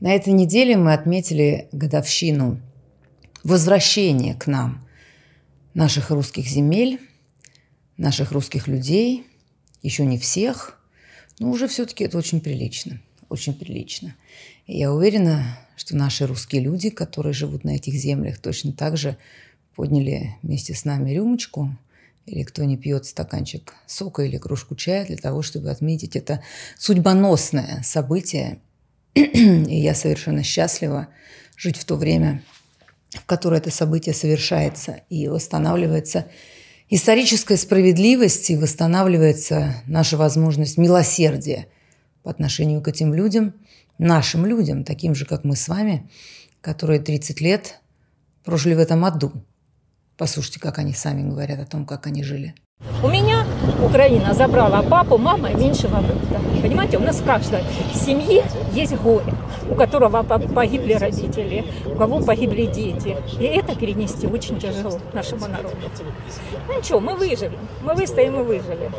На этой неделе мы отметили годовщину возвращения к нам наших русских земель, наших русских людей, еще не всех, но уже все-таки это очень прилично, очень прилично. И я уверена, что наши русские люди, которые живут на этих землях, точно так же подняли вместе с нами рюмочку, или кто не пьет стаканчик сока или кружку чая для того, чтобы отметить это судьбоносное событие и я совершенно счастлива жить в то время, в которое это событие совершается и восстанавливается историческая справедливость и восстанавливается наша возможность милосердия по отношению к этим людям, нашим людям, таким же, как мы с вами, которые 30 лет прожили в этом аду. Послушайте, как они сами говорят о том, как они жили. У меня Украина забрала папу, мама и меньшего брата. Понимаете, у нас в каждой семье есть горе, у которого погибли родители, у кого погибли дети. И это перенести очень тяжело нашему народу. Ну ничего, мы выживем, мы выстоим и выживем.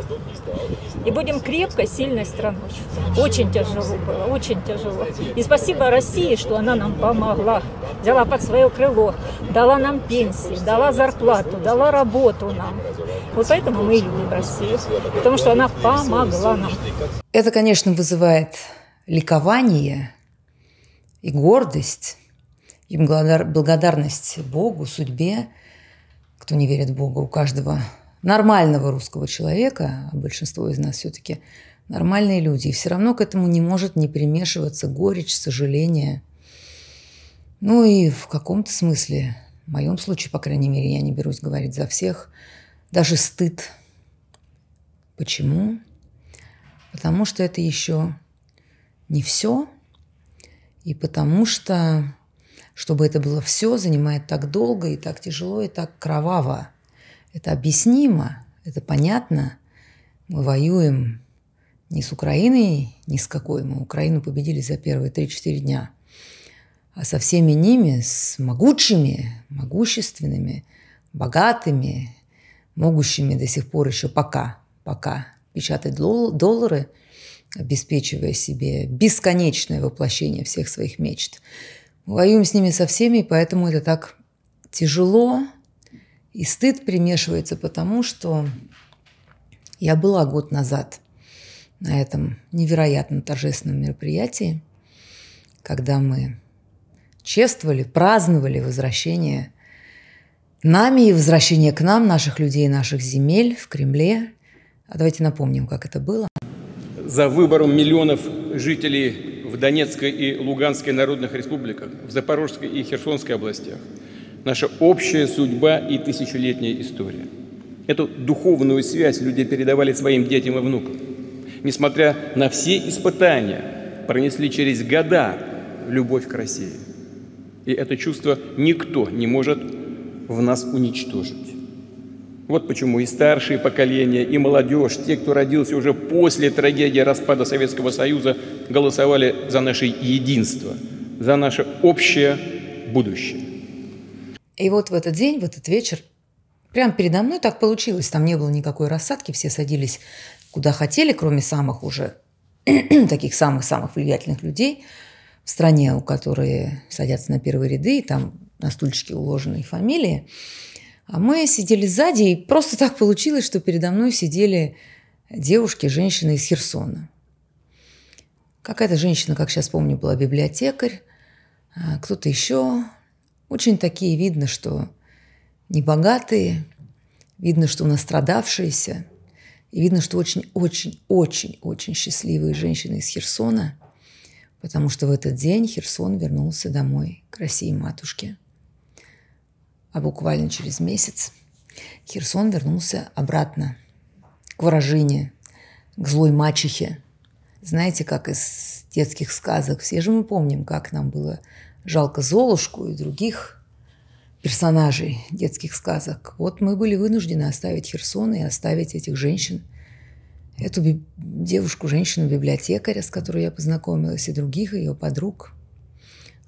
И будем крепкой, сильной страной. Очень тяжело было, очень тяжело. И спасибо России, что она нам помогла, взяла под свое крыло, дала нам пенсии, дала зарплату, дала работу нам. Вот поэтому мы и любим Россию, потому что она помогла нам. Это, конечно, вызывает ликование и гордость, и благодарность Богу, судьбе. Кто не верит Богу, у каждого нормального русского человека, а большинство из нас все-таки нормальные люди, и все равно к этому не может не примешиваться горечь, сожаление. Ну и в каком-то смысле, в моем случае, по крайней мере, я не берусь говорить за всех – даже стыд. Почему? Потому что это еще не все, и потому что, чтобы это было все, занимает так долго и так тяжело и так кроваво. Это объяснимо, это понятно. Мы воюем не с Украиной, ни с какой. Мы Украину победили за первые 3-4 дня. А со всеми ними, с могучими, могущественными, богатыми, могущими до сих пор еще пока, пока печатать доллары, обеспечивая себе бесконечное воплощение всех своих мечт. Мы воюем с ними со всеми, поэтому это так тяжело, и стыд примешивается потому, что я была год назад на этом невероятно торжественном мероприятии, когда мы чествовали, праздновали возвращение нами и возвращение к нам наших людей наших земель в Кремле. А давайте напомним, как это было. За выбором миллионов жителей в Донецкой и Луганской народных республиках, в Запорожской и Херсонской областях, наша общая судьба и тысячелетняя история. Эту духовную связь люди передавали своим детям и внукам. Несмотря на все испытания, пронесли через года любовь к России. И это чувство никто не может в нас уничтожить. Вот почему и старшие поколения, и молодежь, те, кто родился уже после трагедии распада Советского Союза, голосовали за наше единство, за наше общее будущее. И вот в этот день, в этот вечер, прямо передо мной так получилось, там не было никакой рассадки, все садились куда хотели, кроме самых уже таких самых-самых влиятельных людей в стране, у которые садятся на первые ряды, и там на стульчике уложенные фамилии. А мы сидели сзади, и просто так получилось, что передо мной сидели девушки, женщины из Херсона. Какая-то женщина, как сейчас помню, была библиотекарь, а кто-то еще. Очень такие видно, что небогатые, видно, что настрадавшиеся, и видно, что очень-очень-очень-очень счастливые женщины из Херсона, потому что в этот день Херсон вернулся домой к России матушке – а буквально через месяц Херсон вернулся обратно к вражине, к злой мачехе. Знаете, как из детских сказок, все же мы помним, как нам было жалко Золушку и других персонажей детских сказок. Вот мы были вынуждены оставить Херсон и оставить этих женщин, эту би- девушку, женщину-библиотекаря, с которой я познакомилась, и других ее подруг,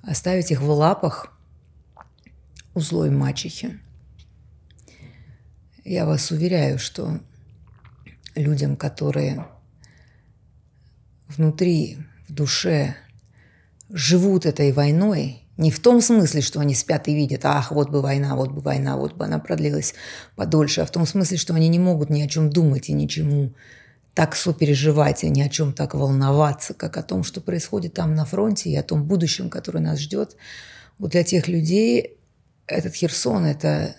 оставить их в лапах у злой мачехи. Я вас уверяю, что людям, которые внутри, в душе живут этой войной, не в том смысле, что они спят и видят, ах, вот бы война, вот бы война, вот бы она продлилась подольше, а в том смысле, что они не могут ни о чем думать и ничему так сопереживать и ни о чем так волноваться, как о том, что происходит там на фронте и о том будущем, которое нас ждет. Вот для тех людей этот Херсон – это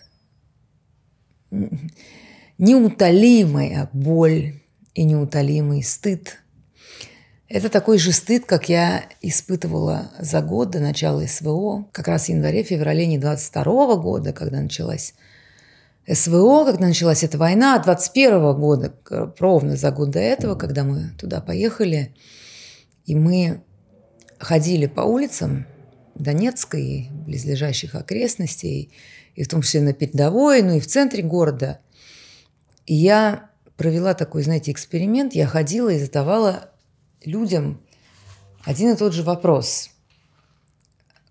неутолимая боль и неутолимый стыд. Это такой же стыд, как я испытывала за год до начала СВО, как раз в январе-феврале не 22 года, когда началась СВО, когда началась эта война, а 21 года, ровно за год до этого, когда мы туда поехали, и мы ходили по улицам Донецка и близлежащих окрестностей, и в том числе на передовой, ну и в центре города. И я провела такой, знаете, эксперимент. Я ходила и задавала людям один и тот же вопрос,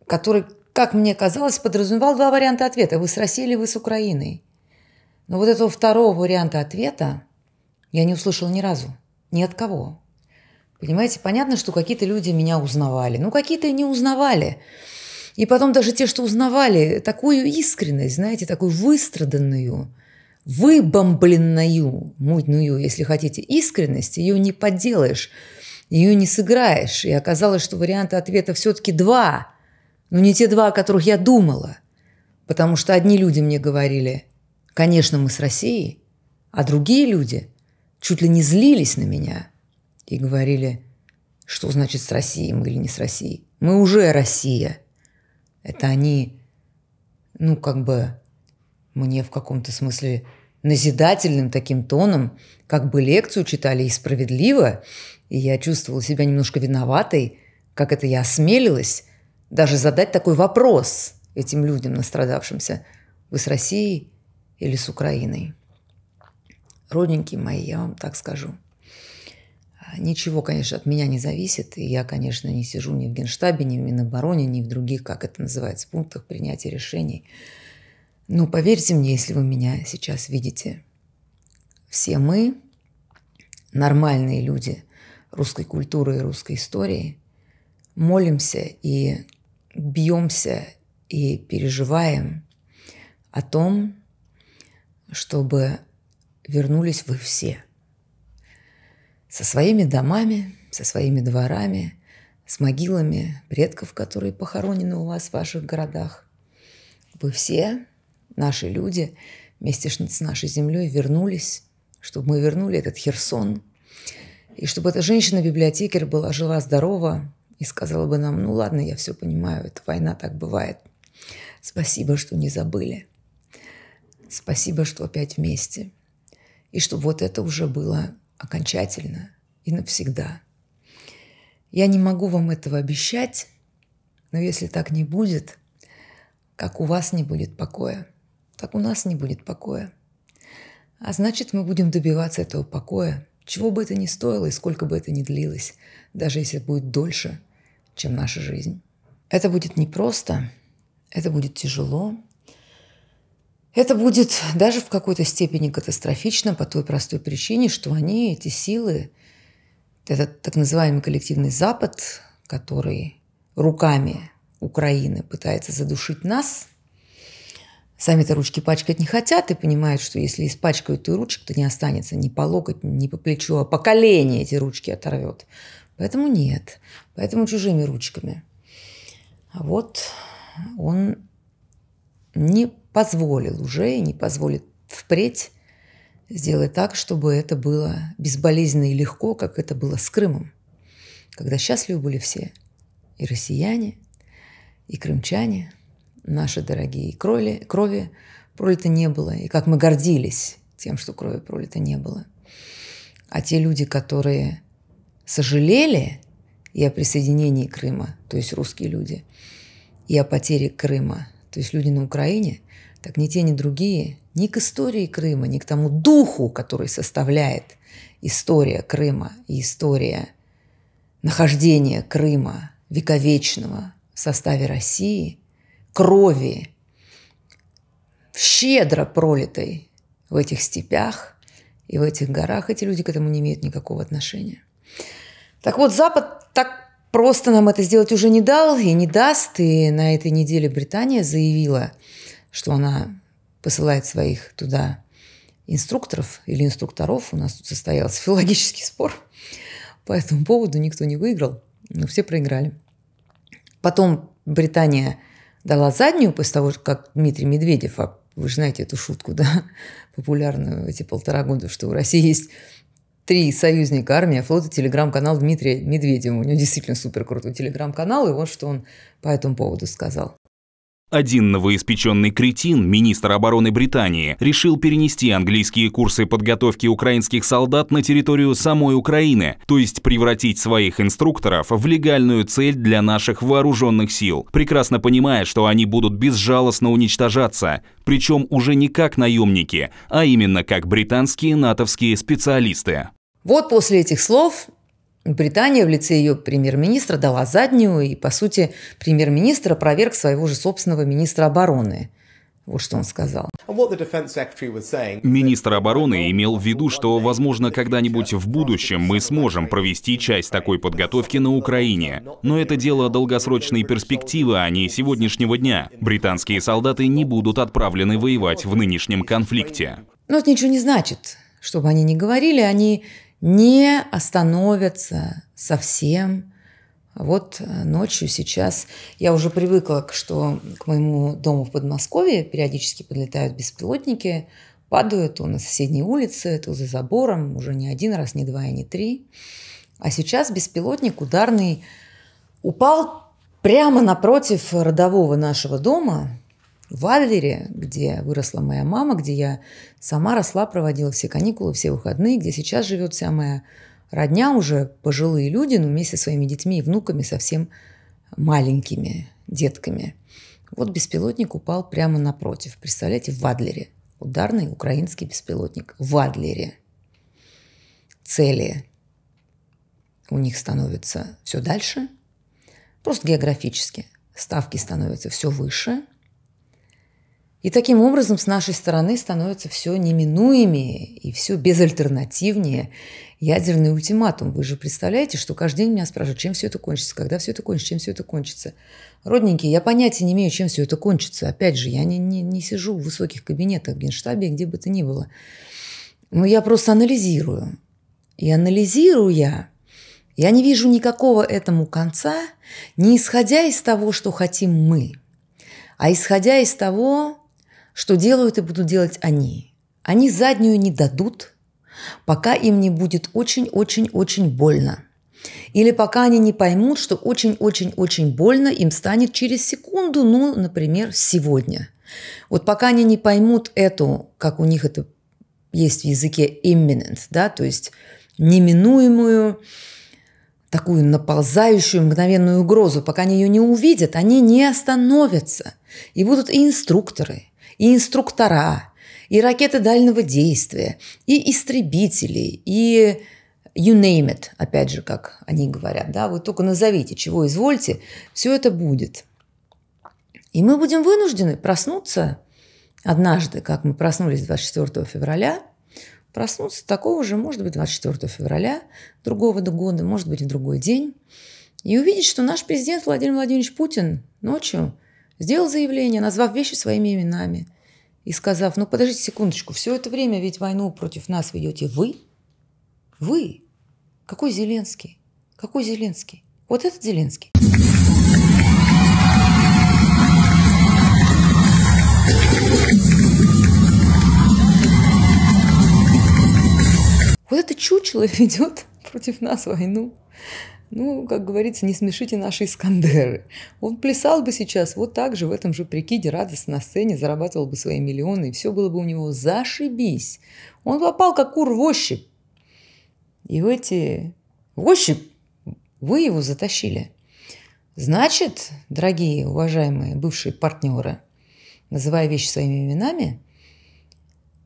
который, как мне казалось, подразумевал два варианта ответа. Вы с Россией или вы с Украиной? Но вот этого второго варианта ответа я не услышала ни разу. Ни от кого. Понимаете, понятно, что какие-то люди меня узнавали, ну какие-то не узнавали. И потом даже те, что узнавали, такую искренность, знаете, такую выстраданную, выбомбленную, мутную, если хотите, искренность, ее не подделаешь, ее не сыграешь. И оказалось, что варианта ответа все-таки два, но ну, не те два, о которых я думала. Потому что одни люди мне говорили, конечно, мы с Россией, а другие люди чуть ли не злились на меня – и говорили, что значит с Россией мы или не с Россией. Мы уже Россия. Это они, ну, как бы мне в каком-то смысле назидательным таким тоном, как бы лекцию читали и справедливо, и я чувствовала себя немножко виноватой, как это я осмелилась даже задать такой вопрос этим людям, настрадавшимся. Вы с Россией или с Украиной? Родненькие мои, я вам так скажу – Ничего, конечно, от меня не зависит. И я, конечно, не сижу ни в Генштабе, ни в Минобороне, ни в других, как это называется, пунктах принятия решений. Но поверьте мне, если вы меня сейчас видите, все мы, нормальные люди русской культуры и русской истории, молимся и бьемся и переживаем о том, чтобы вернулись вы все – со своими домами, со своими дворами, с могилами предков, которые похоронены у вас в ваших городах. Вы все, наши люди, вместе с нашей землей вернулись, чтобы мы вернули этот Херсон, и чтобы эта женщина-библиотекарь была жива, здорова и сказала бы нам, ну ладно, я все понимаю, эта война так бывает. Спасибо, что не забыли. Спасибо, что опять вместе. И чтобы вот это уже было окончательно и навсегда. Я не могу вам этого обещать, но если так не будет, как у вас не будет покоя, так у нас не будет покоя. А значит, мы будем добиваться этого покоя, чего бы это ни стоило и сколько бы это ни длилось, даже если это будет дольше, чем наша жизнь. Это будет непросто, это будет тяжело, это будет даже в какой-то степени катастрофично по той простой причине, что они, эти силы, этот так называемый коллективный Запад, который руками Украины пытается задушить нас, сами-то ручки пачкать не хотят и понимают, что если испачкают, то и ручек то не останется ни по локоть, ни по плечу, а по колени эти ручки оторвет. Поэтому нет. Поэтому чужими ручками. А вот он не позволил уже и не позволит впредь сделать так, чтобы это было безболезненно и легко, как это было с Крымом, когда счастливы были все, и россияне, и крымчане, наши дорогие крови, крови пролито не было, и как мы гордились тем, что крови пролито не было. А те люди, которые сожалели и о присоединении Крыма, то есть русские люди, и о потере Крыма, то есть люди на Украине – так ни те, ни другие, ни к истории Крыма, ни к тому духу, который составляет история Крыма и история нахождения Крыма вековечного в составе России, крови, щедро пролитой в этих степях и в этих горах, эти люди к этому не имеют никакого отношения. Так вот, Запад так просто нам это сделать уже не дал и не даст. И на этой неделе Британия заявила, что она посылает своих туда инструкторов или инструкторов. У нас тут состоялся филологический спор по этому поводу. Никто не выиграл, но все проиграли. Потом Британия дала заднюю после того, как Дмитрий Медведев, а вы же знаете эту шутку, да, популярную эти полтора года, что у России есть три союзника армия, а флот, и телеграм-канал Дмитрия Медведева. У него действительно супер крутой телеграм-канал, и вот что он по этому поводу сказал. Один новоиспеченный кретин, министр обороны Британии, решил перенести английские курсы подготовки украинских солдат на территорию самой Украины, то есть превратить своих инструкторов в легальную цель для наших вооруженных сил, прекрасно понимая, что они будут безжалостно уничтожаться, причем уже не как наемники, а именно как британские натовские специалисты. Вот после этих слов Британия в лице ее премьер-министра дала заднюю и, по сути, премьер-министра проверг своего же собственного министра обороны. Вот что он сказал. Министр обороны имел в виду, что, возможно, когда-нибудь в будущем мы сможем провести часть такой подготовки на Украине. Но это дело долгосрочной перспективы, а не сегодняшнего дня. Британские солдаты не будут отправлены воевать в нынешнем конфликте. Но это ничего не значит. Чтобы они не говорили, они не остановятся совсем. Вот э, ночью сейчас я уже привыкла, что к моему дому в Подмосковье периодически подлетают беспилотники, падают то на соседней улице, то за забором, уже не один раз, не два и не три. А сейчас беспилотник ударный упал прямо напротив родового нашего дома, в Адлере, где выросла моя мама, где я сама росла, проводила все каникулы, все выходные, где сейчас живет вся моя родня, уже пожилые люди, но вместе со своими детьми и внуками совсем маленькими детками. Вот беспилотник упал прямо напротив. Представляете, в Адлере. Ударный украинский беспилотник. В Адлере. Цели у них становятся все дальше. Просто географически. Ставки становятся все выше. И таким образом с нашей стороны становится все неминуемее и все безальтернативнее ядерный ультиматум. Вы же представляете, что каждый день меня спрашивают, чем все это кончится, когда все это кончится, чем все это кончится. Родненькие, я понятия не имею, чем все это кончится. Опять же, я не, не, не сижу в высоких кабинетах в Генштабе, где бы то ни было. Но я просто анализирую. И анализирую я, я не вижу никакого этому конца, не исходя из того, что хотим мы – а исходя из того, что делают и будут делать они. Они заднюю не дадут, пока им не будет очень-очень-очень больно. Или пока они не поймут, что очень-очень-очень больно им станет через секунду, ну, например, сегодня. Вот пока они не поймут эту, как у них это есть в языке imminent, да, то есть неминуемую, такую наползающую мгновенную угрозу, пока они ее не увидят, они не остановятся. И будут и инструкторы, и инструктора, и ракеты дальнего действия, и истребители, и you name it, опять же, как они говорят, да, вы только назовите, чего извольте, все это будет. И мы будем вынуждены проснуться однажды, как мы проснулись 24 февраля, проснуться такого же, может быть, 24 февраля другого года, может быть, в другой день, и увидеть, что наш президент Владимир Владимирович Путин ночью Сделал заявление, назвав вещи своими именами и сказав, ну подождите секундочку, все это время ведь войну против нас ведете вы? Вы? Какой Зеленский? Какой Зеленский? Вот этот Зеленский? Вот это чучело ведет против нас войну. Ну, как говорится, не смешите наши Искандеры. Он плясал бы сейчас вот так же, в этом же прикиде, радостно на сцене, зарабатывал бы свои миллионы, и все было бы у него зашибись. Он попал как кур в ощупь. И в эти... В ощупь вы его затащили. Значит, дорогие, уважаемые бывшие партнеры, называя вещи своими именами,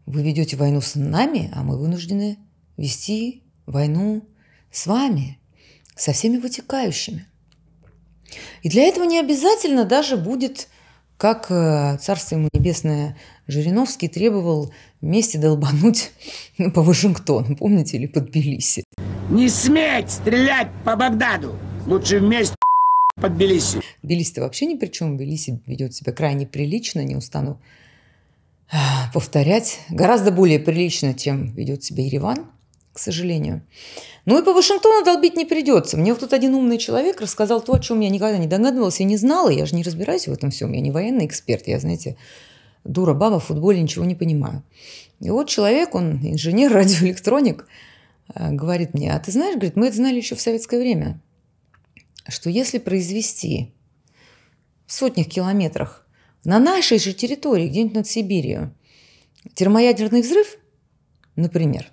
вы ведете войну с нами, а мы вынуждены вести войну с вами – со всеми вытекающими. И для этого не обязательно даже будет, как э, Царство ему небесное Жириновский требовал вместе долбануть по Вашингтону, помните, или под Тбилиси. Не сметь стрелять по Багдаду! Лучше вместе под Тбилиси. Тбилиси-то вообще ни при чем. Тбилиси ведет себя крайне прилично, не устану а, повторять. Гораздо более прилично, чем ведет себя Ереван к сожалению. Ну и по Вашингтону долбить не придется. Мне вот тут один умный человек рассказал то, о чем я никогда не догадывалась и не знала. Я же не разбираюсь в этом всем, я не военный эксперт, я, знаете, дура баба, в футболе ничего не понимаю. И вот человек, он инженер, радиоэлектроник, э, говорит мне, а ты знаешь, говорит, мы это знали еще в советское время, что если произвести в сотнях километрах на нашей же территории, где-нибудь над Сибирью, термоядерный взрыв, например,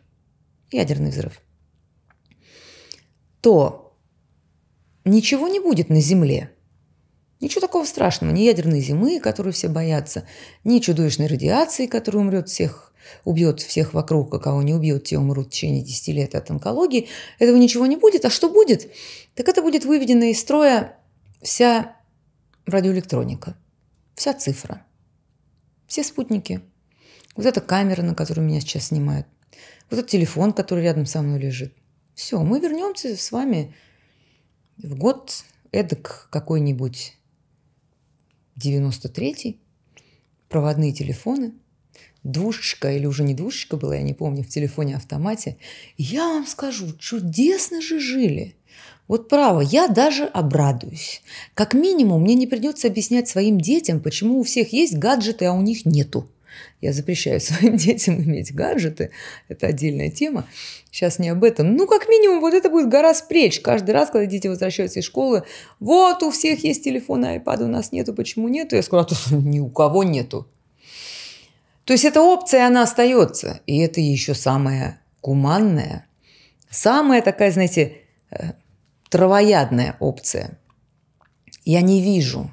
ядерный взрыв, то ничего не будет на Земле. Ничего такого страшного. Ни ядерной зимы, которую все боятся, ни чудовищной радиации, которая умрет всех, убьет всех вокруг, а кого не убьет, те умрут в течение 10 лет от онкологии. Этого ничего не будет. А что будет? Так это будет выведена из строя вся радиоэлектроника, вся цифра, все спутники. Вот эта камера, на которую меня сейчас снимают – вот этот телефон, который рядом со мной лежит. Все, мы вернемся с вами в год эдак какой-нибудь 93-й, проводные телефоны, двушечка или уже не двушечка была, я не помню, в телефоне-автомате. Я вам скажу, чудесно же жили – вот право, я даже обрадуюсь. Как минимум, мне не придется объяснять своим детям, почему у всех есть гаджеты, а у них нету. Я запрещаю своим детям иметь гаджеты. Это отдельная тема. Сейчас не об этом. Ну, как минимум, вот это будет гора спреч. Каждый раз, когда дети возвращаются из школы, вот у всех есть телефоны, айпады, у нас нету, почему нету? Я сказала, ни у кого нету. То есть эта опция, она остается. И это еще самое гуманное, самая такая, знаете, э, травоядная опция. Я не вижу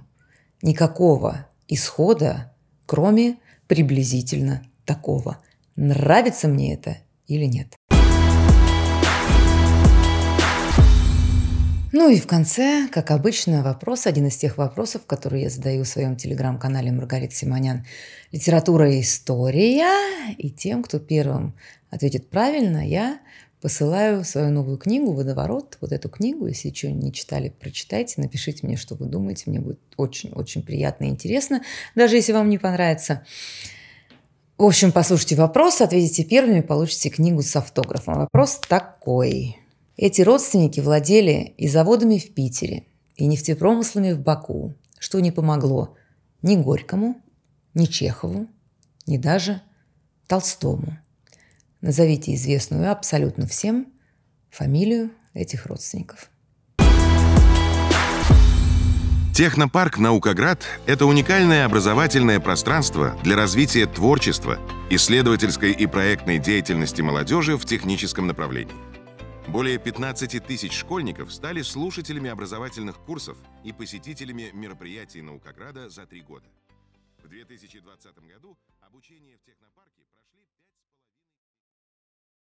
никакого исхода, кроме приблизительно такого. Нравится мне это или нет? Ну и в конце, как обычно, вопрос, один из тех вопросов, которые я задаю в своем телеграм-канале Маргарита Симонян. Литература и история. И тем, кто первым ответит правильно, я посылаю свою новую книгу «Водоворот», вот эту книгу, если еще не читали, прочитайте, напишите мне, что вы думаете, мне будет очень-очень приятно и интересно, даже если вам не понравится. В общем, послушайте вопрос, ответите первыми, получите книгу с автографом. Вопрос такой. Эти родственники владели и заводами в Питере, и нефтепромыслами в Баку, что не помогло ни Горькому, ни Чехову, ни даже Толстому – Назовите известную абсолютно всем фамилию этих родственников. Технопарк «Наукоград» — это уникальное образовательное пространство для развития творчества, исследовательской и проектной деятельности молодежи в техническом направлении. Более 15 тысяч школьников стали слушателями образовательных курсов и посетителями мероприятий «Наукограда» за три года. В 2020 году обучение в технопарке